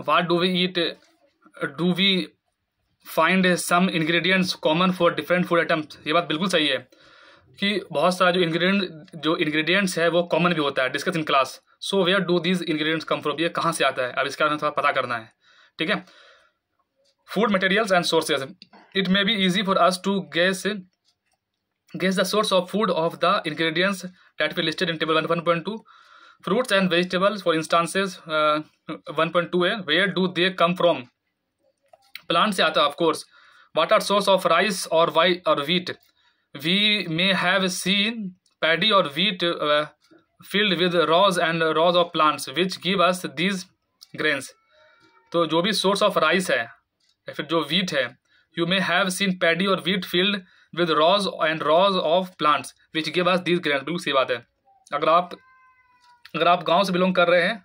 what do we eat do we find some ingredients common for different food items ये बात बिल्कुल सही है कि बहुत सारा जो इंग्रेडिएंट जो इंग्रेडिएंट्स है वो कॉमन भी होता है discuss in class so where do these ingredients come from ये कहाँ से आता है अब इसके बारे में थोड़ा पता करना है ठीक है food materials and sources it may be easy for us to guess guess the source of food of the ingredients that we listed in table one one point two fruits and vegetables for instances one point two है where do they come from plant से आता है of course what are source of rice और वाई और wheat we may have seen paddy और wheat field with rows and rows of plants which give us these grains तो जो भी सोर्स ऑफ राइस है या फिर जो वीट है you may have seen paddy और wheat field with rows and rows of plants which give us these grains बिल्कुल सही बात है अगर आप अगर आप गांव से बिलोंग कर रहे हैं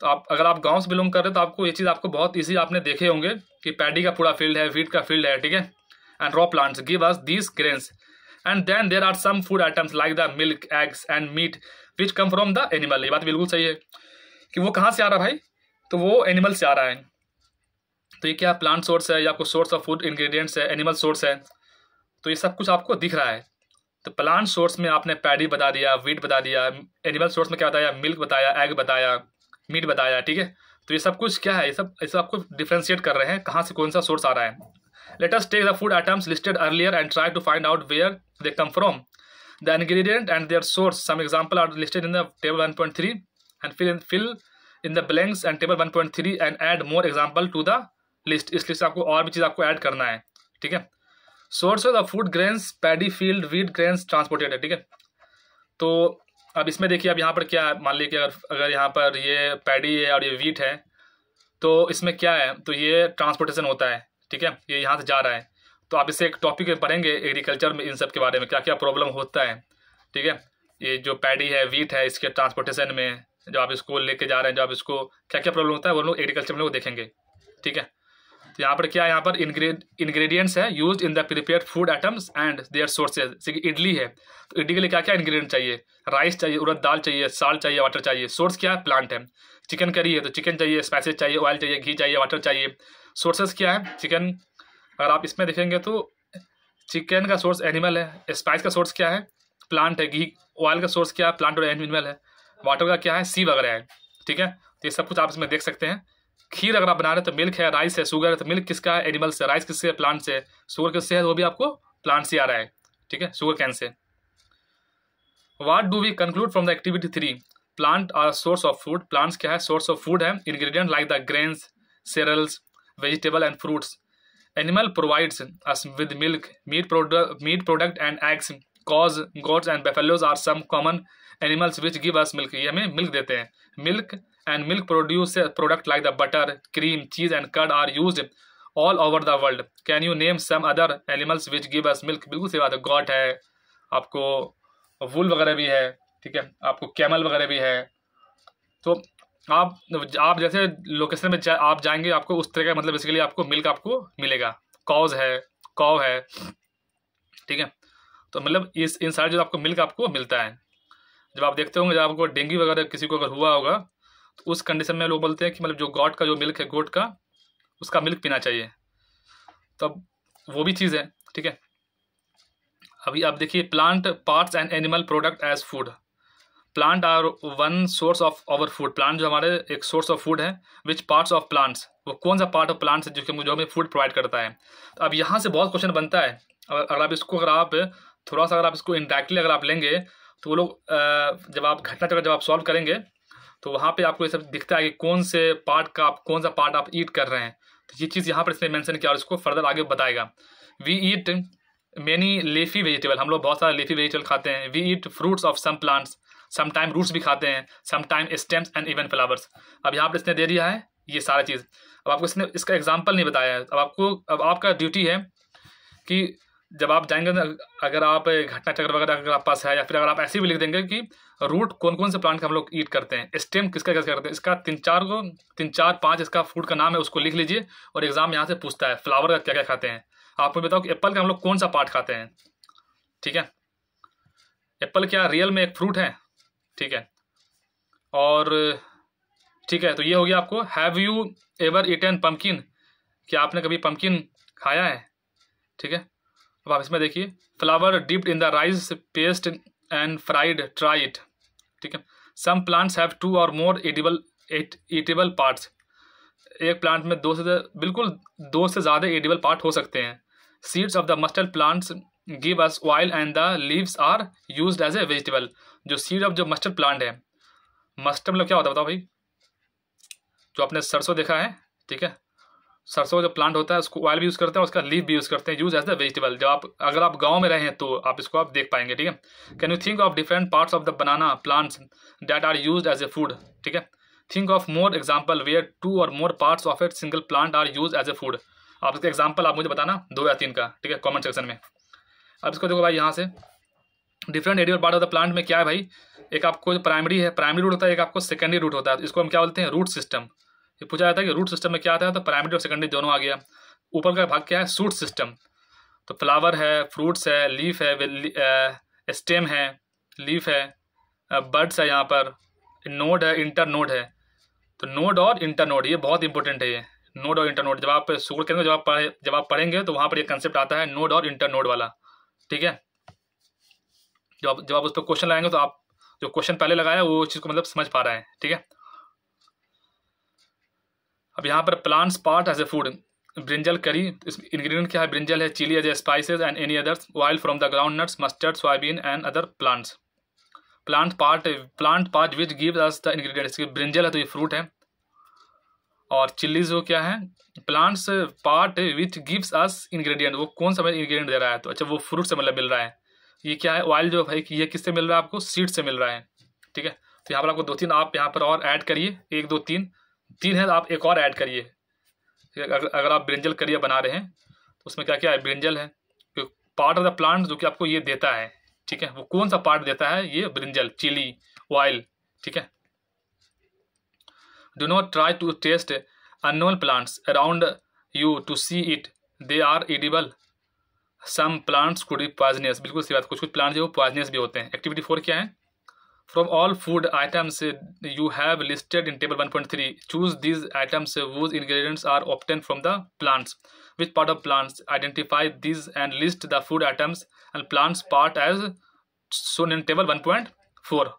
तो आप अगर आप गांव से बिलोंग कर रहे हैं तो आपको ये चीज़ आपको बहुत ईजी आपने देखे होंगे कि पैडी का पूरा फील्ड है वीट का फील्ड है ठीक है and row plants give us these grains and then there are some food items like the milk eggs and meat which come from the animal ये बात बिल्कुल सही है कि वो कहाँ से आ रहा है भाई तो वो एनिमल से आ रहा है तो ये क्या प्लांट सोर्स है या कुछ सोर्स ऑफ फूड इंग्रेडिएंट्स है एनिमल सोर्स है तो ये सब कुछ आपको दिख रहा है तो प्लांट सोर्स में आपने पैडी बता दिया वीट बता दिया एनिमल सोर्स में क्या बताया मिल्क बताया एग बताया मीट बताया ठीक है तो ये सब कुछ क्या है ये सब ये सब आपको डिफ्रेंशिएट कर रहे हैं कहाँ से कौन सा सोर्स आ रहा है let's take the food items listed earlier and try to find out where they come from the ingredient and their source. Some example the table one point three and and fill in the blanks and table one point three and add more example to the list इस list आपको और भी चीज़ आपको add करना है ठीक है source of the food grains paddy field wheat grains transported है ठीक है तो अब इसमें देखिए अब यहाँ पर क्या मान लीजिए अगर अगर यहाँ पर ये पैडी है और ये वीट है तो इसमें क्या है तो ये ट्रांसपोर्टेशन होता है ठीक है ये यहाँ से जा रहा है तो आप इसे एक टॉपिक पढ़ेंगे एग्रीकल्चर में इन सब के बारे में क्या क्या प्रॉब्लम होता है ठीक है ये जो पैडी है वीट है इसके ट्रांसपोर्टेशन में जो आप इसको लेके जा रहे हैं जो आप इसको क्या क्या प्रॉब्लम होता है वो लोग एग्रीकल्चर में लोग देखेंगे ठीक है तो यहाँ पर क्या यहाँ पर इंग्रेडिएंट्स है use in the prepare food items and their sources जैसे कि इडली है तो इडली के लिए क्या क्या इंग्रेडिएंट चाहिए राइस चाहिए उड़द दाल चाहिए साल चाहिए वाटर चाहिए सोर्स क्या है प्लांट है चिकन करी है तो चिकन चाहिए स्पाइसेज चाहिए ऑयल चाहिए घी चाहिए वाटर चाहिए सोर्सेज क्या है चिकन अगर आप इसमें देखेंगे तो चिकन का सोर्स एनिमल है स्पाइस का सोर्स क्या है प्लांट है घी ऑयल का सोर्स क्या है प्लांट और एनिमल है वाटर का क्या है सी वगैरह है ठीक है तो ये सब कुछ आप इसमें देख सकते हैं खीर अगर आप बना रहे हैं तो मिल्क है राइस है शुगर है तो मिल्क किसका है एनिमल से राइस किससे प्लांट से शुगर किससे है वो भी आपको प्लांट से आ रहा है ठीक है शुगर कैन से what do we conclude from the activity three plant are source of food plants क्या है सोर्स ऑफ फूड है ingredient like the grains cereals vegetable and fruits animal provides us with milk, meat product, meat product and eggs. Cows, goats and buffaloes are some common animals which give us milk. ये हमें milk देते हैं milk and milk produce product like the butter cream cheese and curd are use all over the world can you name some other animals which give us milk बिल्कुल सही बात है got है आपको वुल वगैरह भी है ठीक है आपको कैमल वगैरह भी है तो आप आप जैसे लोकेशन में जा, आप जाएंगे आपको उस तरह का मतलब इसके लिए आपको मिल्क आपको मिलेगा कॉज है कॉव है ठीक है तो मतलब इस इन सारे जो आपको मिल्क आपको मिलता है जब आप देखते होंगे जब आपको डेंगू वगैरह किसी को अगर हुआ होगा उस कंडीशन में लोग बोलते हैं कि मतलब जो गॉड का जो मिल्क है गोट का उसका मिल्क पीना चाहिए तब तो वो भी चीज़ है ठीक है अभी आप देखिए plant parts and animal product as food plant are one source of our food plant जो हमारे एक सोर्स ऑफ फूड है विच पार्ट्स ऑफ प्लांट्स वो कौन सा पार्ट ऑफ प्लांट्स है जो कि जो हमें फूड प्रोवाइड करता है तो अब यहाँ से बहुत क्वेश्चन बनता है अगर आप इसको अगर आप थोड़ा सा अगर आप इसको इंडायरेक्टली अगर आप लेंगे तो वो लोग जब आप घटना चक्र जब आप सॉल्व करेंगे तो वहाँ पे आपको ये सब दिखता है कि कौन से पार्ट का आप कौन सा पार्ट आप ईट कर रहे हैं तो ये चीज़ यहाँ पर इसने मैंशन किया और इसको फर्दर आगे बताएगा we eat many leafy vegetable हम लोग बहुत सारे लेफी वेजिटेबल खाते हैं we eat fruits of some plants sometime roots भी खाते हैं sometime stems and even flowers अब यहाँ पर इसने दे दिया है ये सारा चीज़ अब आपको इसने इसका एग्जाम्पल नहीं बताया है अब आपको अब आपका ड्यूटी है कि जब आप जाएंगे अगर आप घटना चक्र वगैरह अगर आप पास है या फिर अगर आप ऐसे भी लिख देंगे कि रूट कौन कौन से प्लांट का हम लोग ईट करते हैं स्टेम किसका कैसे करते हैं इसका तीन चार को तीन चार पाँच इसका फूड का नाम है उसको लिख लीजिए और एग्जाम यहाँ से पूछता है फ्लावर का क्या क्या खाते हैं आपको बताओ कि एप्पल का हम लोग कौन सा पार्ट खाते हैं ठीक है एप्पल क्या रियल में एक फ्रूट है ठीक है और ठीक है तो ये हो गया आपको have you ever eaten pumpkin क्या आपने कभी पम्पकिन खाया है ठीक है अब आप इसमें देखिए flower dipped in the rice paste and fried try it ठीक है सम प्लांट्स हैव टू और मोर एडिबल ईटेबल पार्ट्स एक प्लांट में दो से बिल्कुल दो से ज़्यादा एडिबल पार्ट हो सकते हैं seeds of the mustard plants give us oil and the leaves are use as a vegetable जो सीड ऑफ जो मस्टर्ड प्लांट है मस्टर्ड मतलब क्या होता है बताओ भाई जो आपने सरसों देखा है ठीक है सरसों का जो प्लांट होता है उसको ऑयल भी यूज़ करते हैं उसका लीव भी यूज़ करते हैं यूज एज द वेजिटेबल जब आप अगर आप गांव में रहें तो आप इसको आप देख पाएंगे ठीक है can you think of different parts of the banana plants that are use as a food ठीक है think of more example where two और more parts of a single plant are use as a food आप इसका example आप मुझे बताना दो या तीन का ठीक है कॉमेंट सेक्शन में अब इसको देखो भाई यहाँ से different edible part of the plant में क्या है भाई एक आपको प्राइमरी है प्राइमरी रूट होता है एक आपको सेकेंडरी रूट होता है इसको हम क्या बोलते हैं रूट सिस्टम ये पूछा जाता है कि रूट सिस्टम में क्या आता है तो प्राइमरी और सेकेंडरी दोनों आ गया ऊपर का भाग क्या है सूट सिस्टम तो फ्लावर है फ्रूट्स है लीफ है स्टेम है लीफ है बर्ड्स है यहाँ पर नोड है इंटर नोड है तो नोड और इंटर नोड ये बहुत इंपॉर्टेंट है ये नोड और इंटर नोड जब आप स्कूल करेंगे जब आप पढ़े जब आप पढ़ेंगे तो वहाँ पर ये कंसेप्ट आता है नोड और इंटर नोड वाला ठीक है जब जब आप उस पर क्वेश्चन लगाएंगे तो आप जो क्वेश्चन पहले लगाया वो चीज़ को मतलब समझ पा रहे हैं ठीक है अब यहाँ पर plants part as a food brinjal curry ingredient क्या है ब्रिंजल है chilli as a spices and any others oil from the ground nuts mustard soybean and other plants plant part plant part which give us the ingredients brinjal है तो ये fruit है और chillies वो क्या है plants part which gives us ingredient वो कौन सा इंग्रेडिएंट दे रहा है तो अच्छा वो फ्रूट से मतलब मिल रहा है ये क्या है ऑयल जो है ये किससे मिल रहा है आपको सीड से मिल रहा है ठीक है तो यहाँ पर आपको दो तीन आप यहाँ पर और ऐड करिए एक दो तीन तीन है आप एक और ऐड करिए अगर आप ब्रिंजल करिए बना रहे हैं तो उसमें क्या क्या है ब्रिंजल है पार्ट ऑफ द प्लांट जो कि आपको ये देता है ठीक है वो कौन सा पार्ट देता है ये ब्रिंजल चिली ऑयल ठीक है do not try to taste unknown plants around you to see it they are edible some plants could be poisonous बिल्कुल सही बात कुछ कुछ प्लांट्स जो वो पॉइजनियस भी होते हैं एक्टिविटी फोर क्या है from all food items eh, you have listed in table 1.3 choose these items eh, whose ingredients are obtained from the plants which part of plants identify these and list the food items and plants part as shown in table 1.4